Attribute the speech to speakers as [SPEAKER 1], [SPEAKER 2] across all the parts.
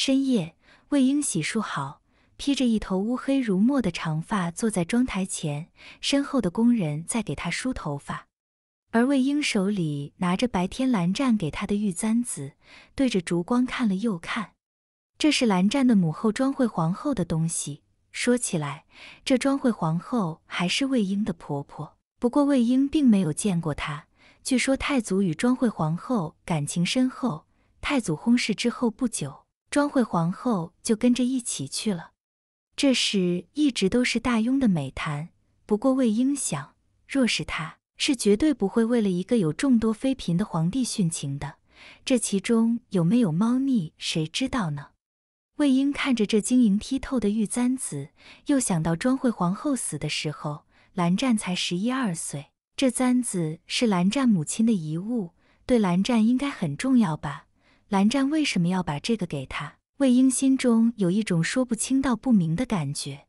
[SPEAKER 1] 深夜，魏婴洗漱好，披着一头乌黑如墨的长发，坐在妆台前，身后的工人在给他梳头发，而魏婴手里拿着白天蓝湛给他的玉簪子，对着烛光看了又看。这是蓝湛的母后庄惠皇后的东西。说起来，这庄惠皇后还是魏婴的婆婆，不过魏婴并没有见过她。据说太祖与庄惠皇后感情深厚，太祖薨逝之后不久。庄惠皇后就跟着一起去了，这事一直都是大雍的美谈。不过魏婴想，若是他，是绝对不会为了一个有众多妃嫔的皇帝殉情的。这其中有没有猫腻，谁知道呢？魏婴看着这晶莹剔透的玉簪子，又想到庄惠皇后死的时候，蓝湛才十一二岁，这簪子是蓝湛母亲的遗物，对蓝湛应该很重要吧。蓝湛为什么要把这个给他？魏婴心中有一种说不清道不明的感觉。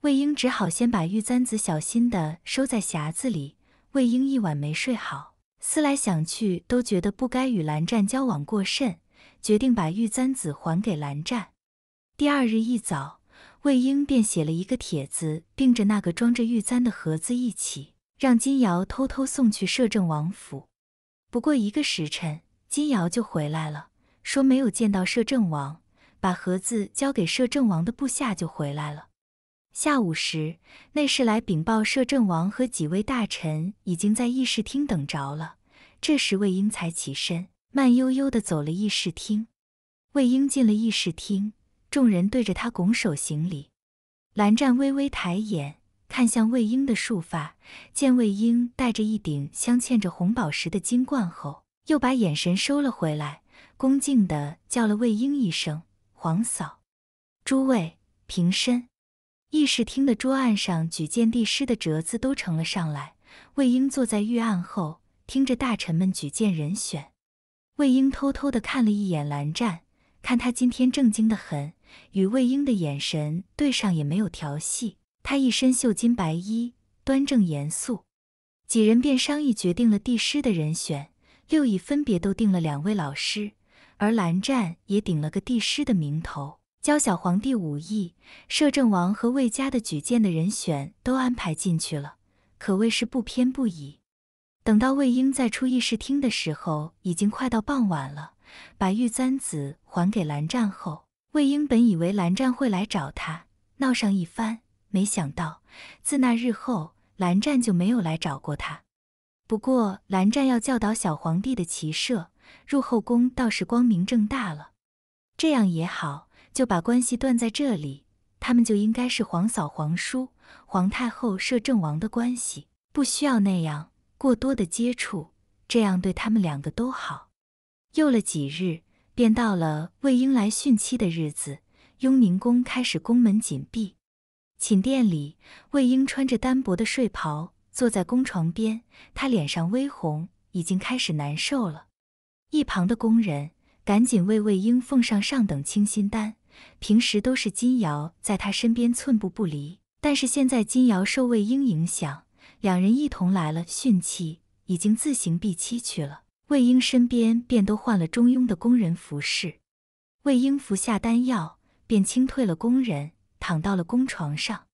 [SPEAKER 1] 魏婴只好先把玉簪子小心的收在匣子里。魏婴一晚没睡好，思来想去都觉得不该与蓝湛交往过甚，决定把玉簪子还给蓝湛。第二日一早，魏婴便写了一个帖子，并着那个装着玉簪的盒子一起，让金瑶偷偷送去摄政王府。不过一个时辰，金瑶就回来了。说没有见到摄政王，把盒子交给摄政王的部下就回来了。下午时，内侍来禀报，摄政王和几位大臣已经在议事厅等着了。这时，魏英才起身，慢悠悠的走了议事厅。魏英进了议事厅，众人对着他拱手行礼。蓝湛微微抬眼看向魏英的束发，见魏英戴着一顶镶嵌着红宝石的金冠后，又把眼神收了回来。恭敬的叫了魏婴一声“皇嫂”，诸位平身。议事厅的桌案上举荐帝师的折子都呈了上来。魏婴坐在御案后，听着大臣们举荐人选。魏婴偷偷的看了一眼蓝湛，看他今天正经的很，与魏婴的眼神对上也没有调戏。他一身绣金白衣，端正严肃。几人便商议决定了帝师的人选，六乙分别都定了两位老师。而蓝湛也顶了个帝师的名头，教小皇帝武艺。摄政王和魏家的举荐的人选都安排进去了，可谓是不偏不倚。等到魏婴再出议事厅的时候，已经快到傍晚了。把玉簪子还给蓝湛后，魏婴本以为蓝湛会来找他闹上一番，没想到自那日后，蓝湛就没有来找过他。不过，蓝湛要教导小皇帝的骑射，入后宫倒是光明正大了。这样也好，就把关系断在这里，他们就应该是皇嫂、皇叔、皇太后、摄政王的关系，不需要那样过多的接触，这样对他们两个都好。又了几日，便到了魏婴来训妻的日子，雍宁宫开始宫门紧闭，寝殿里，魏婴穿着单薄的睡袍。坐在宫床边，他脸上微红，已经开始难受了。一旁的宫人赶紧为魏婴奉上上等清心丹。平时都是金瑶在他身边寸步不离，但是现在金瑶受魏婴影响，两人一同来了训期，已经自行闭妻去了。魏婴身边便都换了中庸的宫人服侍。魏婴服下丹药，便清退了宫人，躺到了宫床上。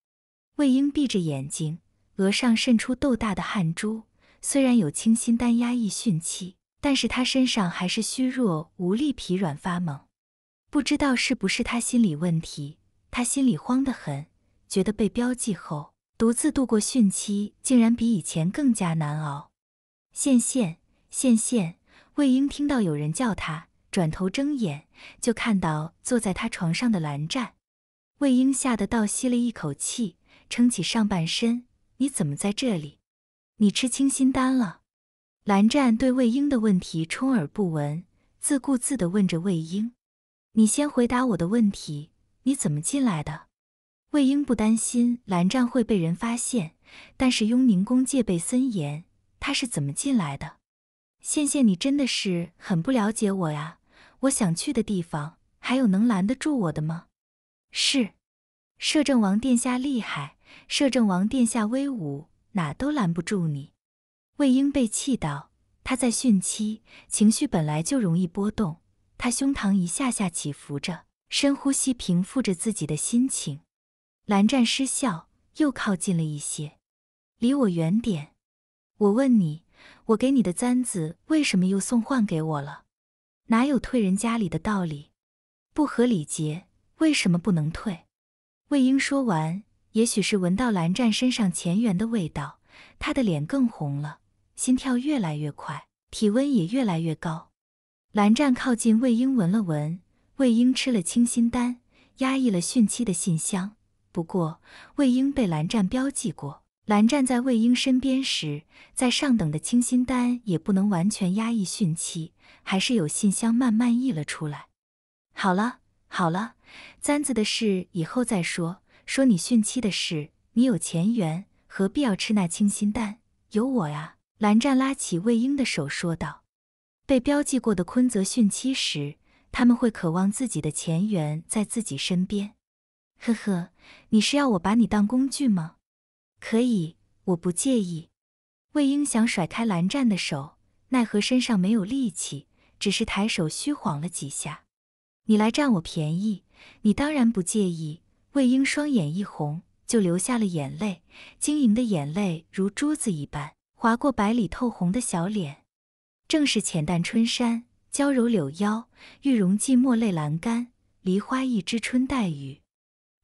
[SPEAKER 1] 魏婴闭着眼睛。额上渗出豆大的汗珠，虽然有清新丹压抑汛期，但是他身上还是虚弱无力、疲软发懵。不知道是不是他心理问题，他心里慌得很，觉得被标记后独自度过汛期，竟然比以前更加难熬。线线线线，魏婴听到有人叫他，转头睁眼就看到坐在他床上的蓝湛。魏婴吓得倒吸了一口气，撑起上半身。你怎么在这里？你吃清心丹了？蓝湛对魏婴的问题充耳不闻，自顾自地问着魏婴：“你先回答我的问题，你怎么进来的？”魏婴不担心蓝湛会被人发现，但是雍宁宫戒备森严，他是怎么进来的？羡羡，你真的是很不了解我呀！我想去的地方，还有能拦得住我的吗？是，摄政王殿下厉害。摄政王殿下威武，哪都拦不住你。魏婴被气到，他在训妻，情绪本来就容易波动，他胸膛一下下起伏着，深呼吸平复着自己的心情。蓝湛失笑，又靠近了一些，离我远点。我问你，我给你的簪子为什么又送换给我了？哪有退人家里的道理？不合礼节，为什么不能退？魏婴说完。也许是闻到蓝湛身上前缘的味道，他的脸更红了，心跳越来越快，体温也越来越高。蓝湛靠近魏婴，闻了闻。魏婴吃了清心丹，压抑了汛期的信香。不过魏婴被蓝湛标记过，蓝湛在魏婴身边时，在上等的清心丹也不能完全压抑汛期，还是有信箱慢慢溢了出来。好了，好了，簪子的事以后再说。说你殉妻的事，你有前缘，何必要吃那清心丹？有我呀！蓝湛拉起魏婴的手说道：“被标记过的坤泽殉妻时，他们会渴望自己的前缘在自己身边。”呵呵，你是要我把你当工具吗？可以，我不介意。魏婴想甩开蓝湛的手，奈何身上没有力气，只是抬手虚晃了几下。“你来占我便宜，你当然不介意。”魏婴双眼一红，就流下了眼泪，晶莹的眼泪如珠子一般划过白里透红的小脸。正是浅淡春山，娇柔柳腰，玉容寂寞泪阑干，梨花一枝春带雨。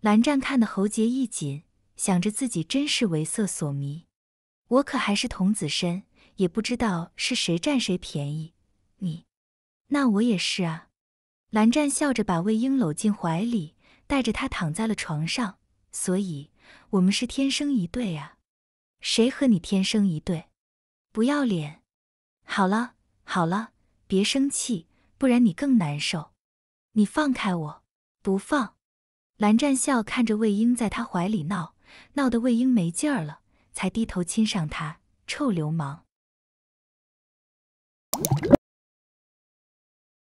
[SPEAKER 1] 蓝湛看的喉结一紧，想着自己真是为色所迷，我可还是童子身，也不知道是谁占谁便宜。你，那我也是啊。蓝湛笑着把魏婴搂进怀里。带着他躺在了床上，所以我们是天生一对啊！谁和你天生一对？不要脸！好了好了，别生气，不然你更难受。你放开我！不放。蓝湛笑看着魏婴在他怀里闹，闹得魏婴没劲儿了，才低头亲上他。臭流氓！